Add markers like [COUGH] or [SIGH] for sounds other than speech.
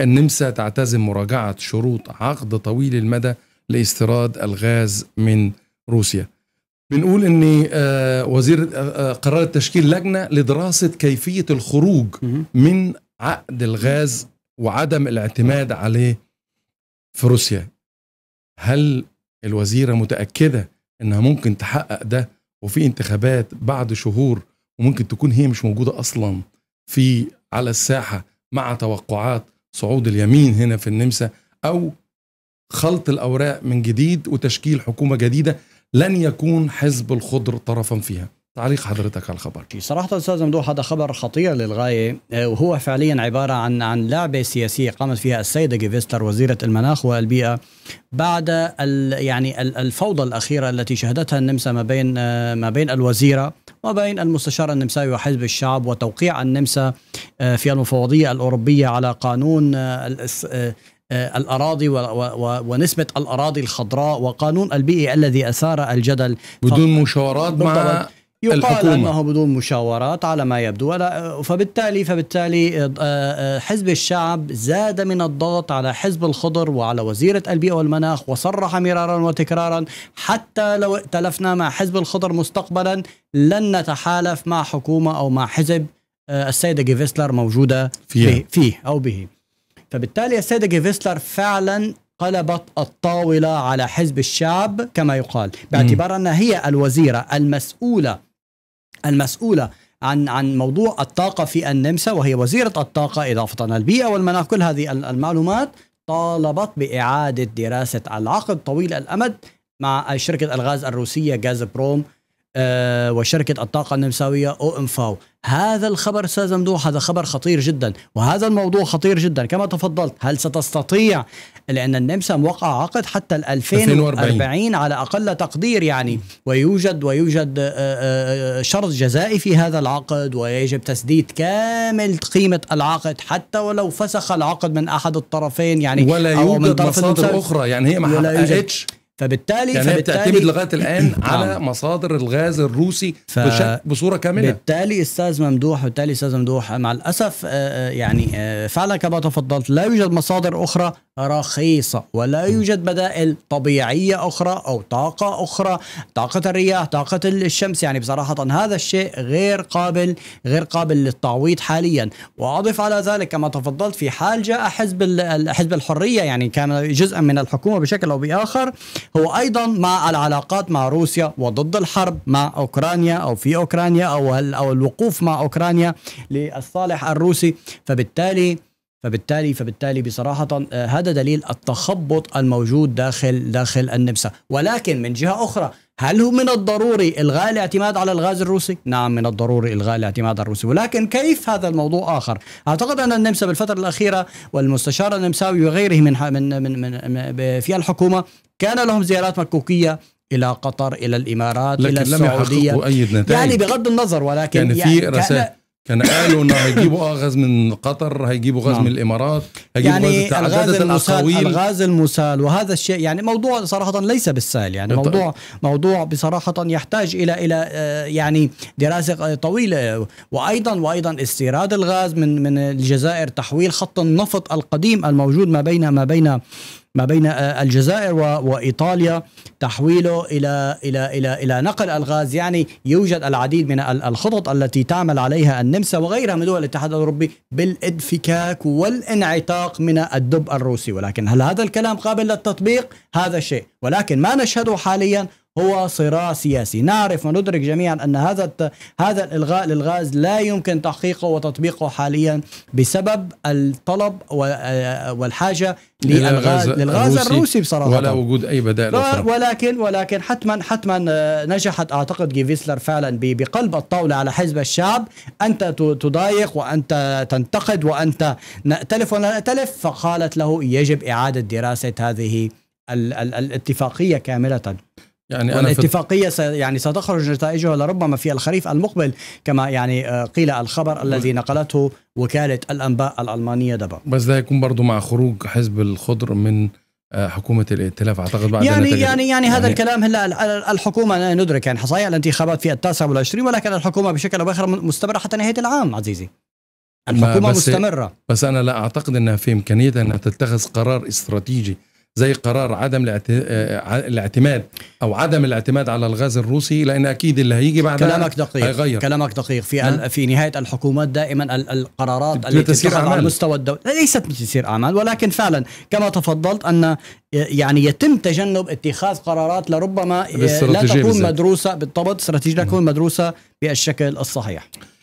النمسا تعتزم مراجعة شروط عقد طويل المدى لاستيراد الغاز من روسيا بنقول ان آه، وزير آه، آه، قرار تشكيل لجنه لدراسه كيفيه الخروج من عقد الغاز وعدم الاعتماد عليه في روسيا هل الوزيره متاكده انها ممكن تحقق ده وفي انتخابات بعد شهور وممكن تكون هي مش موجوده اصلا في على الساحه مع توقعات صعود اليمين هنا في النمسا او خلط الاوراق من جديد وتشكيل حكومه جديده لن يكون حزب الخضر طرفا فيها تعليق حضرتك على الخبر صراحة أستاذ ممدوح هذا خبر خطير للغاية آه، وهو فعليا عبارة عن عن لعبة سياسية قامت فيها السيدة جيفستر وزيرة المناخ والبيئة بعد ال يعني الفوضى الأخيرة التي شهدتها النمسا ما بين آه، ما بين الوزيرة وبين المستشار النمساوي وحزب الشعب وتوقيع النمسا آه، في المفوضية الأوروبية على قانون الأراضي ونسبة الأراضي الخضراء وقانون البيئي الذي أثار الجدل بدون مشاورات مع يقال الحكومة. انه بدون مشاورات على ما يبدو ولا فبالتالي فبالتالي آه، آه، حزب الشعب زاد من الضغط على حزب الخضر وعلى وزيره البيئه والمناخ وصرح مرارا وتكرارا حتى لو ائتلفنا مع حزب الخضر مستقبلا لن نتحالف مع حكومه او مع حزب آه، السيده جيفيسلر موجوده فيه, فيه او به فبالتالي السيده جيفيسلر فعلا قلبت الطاولة على حزب الشعب كما يقال باعتبار أنها هي الوزيرة المسؤولة المسؤوله عن عن موضوع الطاقه في النمسا وهي وزيره الطاقه اضافه البيئه والمناخ كل هذه المعلومات طالبت باعاده دراسه العقد طويل الامد مع شركه الغاز الروسيه غاز بروم آه، وشركة الطاقة النمساوية أو إن فاو هذا الخبر أستاذ ممدوح هذا خبر خطير جدا وهذا الموضوع خطير جدا كما تفضلت هل ستستطيع لأن النمسا موقع عقد حتى 2040, 2040 على أقل تقدير يعني ويوجد ويوجد آه، آه، شرط جزائي في هذا العقد ويجب تسديد كامل قيمة العقد حتى ولو فسخ العقد من أحد الطرفين يعني ولا يوجد مصادر أخرى يعني هي ما حققتش فبالتالي يعني فبالتالي بتعتمد لغايه الان [CLEARS THROAT] على نعم. مصادر الغاز الروسي ف... بصوره كامله بالتالي استاذ ممدوح وبالتالي استاذ ممدوح مع الاسف آه، آه، يعني آه، فعلا كما تفضلت لا يوجد مصادر اخرى رخيصة ولا يوجد بدائل طبيعية أخرى أو طاقة أخرى طاقة الرياح طاقة الشمس يعني بصراحة هذا الشيء غير قابل غير قابل للتعويض حاليا وأضف على ذلك كما تفضلت في حال جاء حزب حزب الحرية يعني كان جزءا من الحكومة بشكل أو بآخر هو أيضا مع العلاقات مع روسيا وضد الحرب مع أوكرانيا أو في أوكرانيا أو أو الوقوف مع أوكرانيا للصالح الروسي فبالتالي فبالتالي فبالتالي بصراحة آه، هذا دليل التخبط الموجود داخل داخل النمسا ولكن من جهة أخرى هل هو من الضروري إلغاء الاعتماد على الغاز الروسي؟ نعم من الضروري إلغاء الاعتماد الروسي ولكن كيف هذا الموضوع آخر أعتقد أن النمسا بالفترة الأخيرة والمستشار النمساوي وغيره من من من, من في الحكومة كان لهم زيارات مكوكية الى قطر الى الامارات لكن الى السعوديه لم أي نتائج. يعني بغض النظر ولكن يعني في يعني رسائل كان قالوا انه هيجيبوا اه غاز من قطر هيجيبوا غاز من نعم. الامارات هيجيبوا يعني غاز الغاز المسال الغاز المسال وهذا الشيء يعني موضوع صراحه ليس بالسهل يعني بالطبع. طيب. موضوع موضوع بصراحه يحتاج الى الى آه، يعني دراسه آه، طويله وايضا وايضا استيراد الغاز من من الجزائر تحويل خط النفط القديم الموجود ما بين ما بين ما بين آه، الجزائر وايطاليا تحويله الى الى الى الى نقل الغاز يعني يوجد العديد من الخطط التي تعمل عليها النمسا وغيرها من دول الاتحاد الاوروبي بالانفكاك والانعتاق من الدب الروسي ولكن هل هذا الكلام قابل للتطبيق؟ هذا شيء ولكن ما نشهده حاليا هو صراع سياسي نعرف وندرك جميعا أن هذا هذا الإلغاء للغاز لا يمكن تحقيقه وتطبيقه حاليا بسبب الطلب والحاجة للغاز للغاز الروسي, بصراحة ولا وجود أي بدائل أخرى ولكن ولكن حتما حتما آه، نجحت أعتقد جيفيسلر فعلا بقلب الطاولة على حزب الشعب أنت تضايق وأنت تنتقد وأنت نأتلف ونأتلف فقالت له يجب إعادة دراسة هذه الاتفاقية كاملة يعني أنا والاتفاقية يعني ستخرج نتائجها لربما في الخريف المقبل كما يعني آه، قيل الخبر الذي نقلته وكالة الأنباء الألمانية دبا بس ده يكون برضو مع خروج حزب الخضر من آه، حكومة الائتلاف أعتقد بعد يعني يعني, يعني يعني هذا يعني- الكلام هلا الحكومة ندرك يعني صحيح الانتخابات في التاسع والعشرين ولكن الحكومة بشكل أو بآخر مستمرة حتى نهاية العام عزيزي الحكومة بس مستمرة بس أنا لا أعتقد أنها في إمكانيتها أنها تتخذ قرار استراتيجي زي قرار عدم آه، الاعتماد او عدم الاعتماد على الغاز الروسي لان اكيد اللي هيجي بعدها كلامك دقيق هيغير. كلامك دقيق في في نهايه الحكومات دائما القرارات التي تتخذ على مستوى الدوله ليست تسير اعمال ولكن فعلا كما تفضلت ان يعني يتم تجنب اتخاذ قرارات لربما لا تكون بالزبط. مدروسه بالضبط استراتيجيه تكون مدروسه بالشكل الصحيح